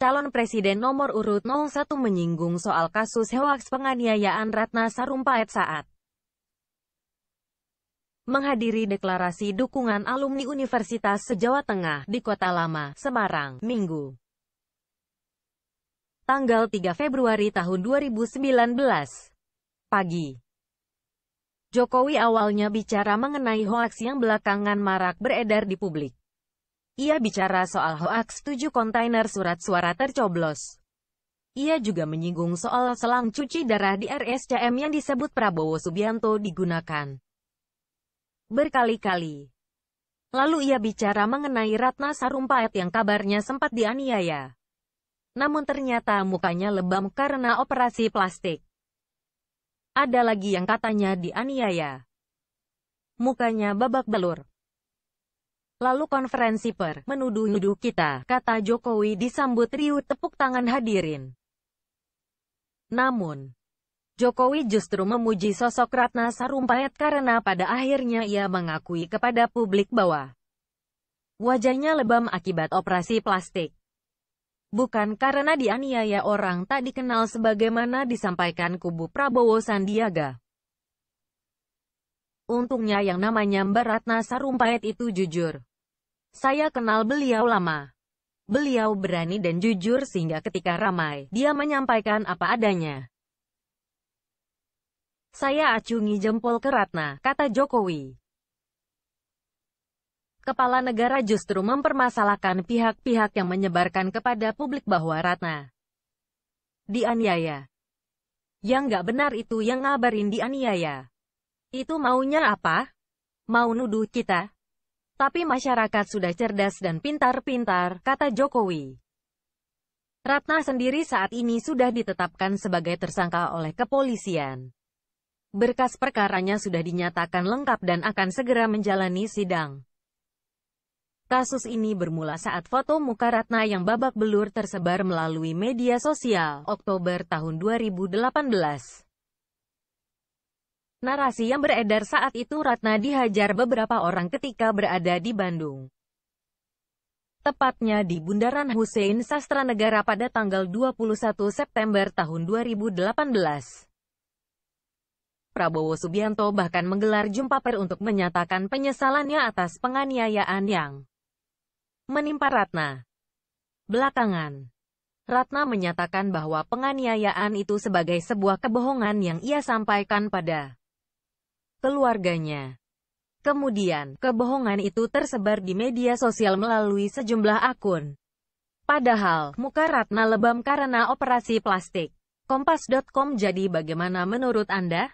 Calon Presiden nomor urut 01 menyinggung soal kasus hoaks penganiayaan Ratna Sarumpaet saat menghadiri deklarasi dukungan alumni Universitas Sejawa Tengah di Kota Lama, Semarang, Minggu. Tanggal 3 Februari tahun 2019. Pagi. Jokowi awalnya bicara mengenai hoaks yang belakangan marak beredar di publik. Ia bicara soal hoaks tujuh kontainer surat suara tercoblos. Ia juga menyinggung soal selang cuci darah di RSCM yang disebut Prabowo Subianto digunakan berkali-kali. Lalu ia bicara mengenai Ratna Sarumpaet yang kabarnya sempat dianiaya. Namun ternyata mukanya lebam karena operasi plastik. Ada lagi yang katanya dianiaya. Mukanya babak belur. Lalu konferensi per menuduh-nuduh kita, kata Jokowi disambut riuh tepuk tangan hadirin. Namun, Jokowi justru memuji sosok Ratna Sarumpayat karena pada akhirnya ia mengakui kepada publik bahwa wajahnya lebam akibat operasi plastik bukan karena dianiaya orang tak dikenal sebagaimana disampaikan kubu Prabowo Sandiaga. Untungnya yang namanya Mbak Ratna Sarumpait itu jujur. Saya kenal beliau lama. Beliau berani dan jujur sehingga ketika ramai, dia menyampaikan apa adanya. Saya acungi jempol ke Ratna, kata Jokowi kepala negara justru mempermasalahkan pihak-pihak yang menyebarkan kepada publik bahwa Ratna dianiaya. Yang nggak benar itu yang ngabarin dianiaya. Itu maunya apa? Mau nuduh kita? Tapi masyarakat sudah cerdas dan pintar-pintar, kata Jokowi. Ratna sendiri saat ini sudah ditetapkan sebagai tersangka oleh kepolisian. Berkas perkaranya sudah dinyatakan lengkap dan akan segera menjalani sidang. Kasus ini bermula saat foto muka Ratna yang babak belur tersebar melalui media sosial Oktober tahun 2018. Narasi yang beredar saat itu Ratna dihajar beberapa orang ketika berada di Bandung. Tepatnya di Bundaran Hussein Sastra Negara pada tanggal 21 September tahun 2018. Prabowo Subianto bahkan menggelar jumpa per untuk menyatakan penyesalannya atas penganiayaan yang menimpa Ratna. Belakangan, Ratna menyatakan bahwa penganiayaan itu sebagai sebuah kebohongan yang ia sampaikan pada keluarganya. Kemudian, kebohongan itu tersebar di media sosial melalui sejumlah akun. Padahal, muka Ratna lebam karena operasi plastik. Kompas.com jadi bagaimana menurut Anda?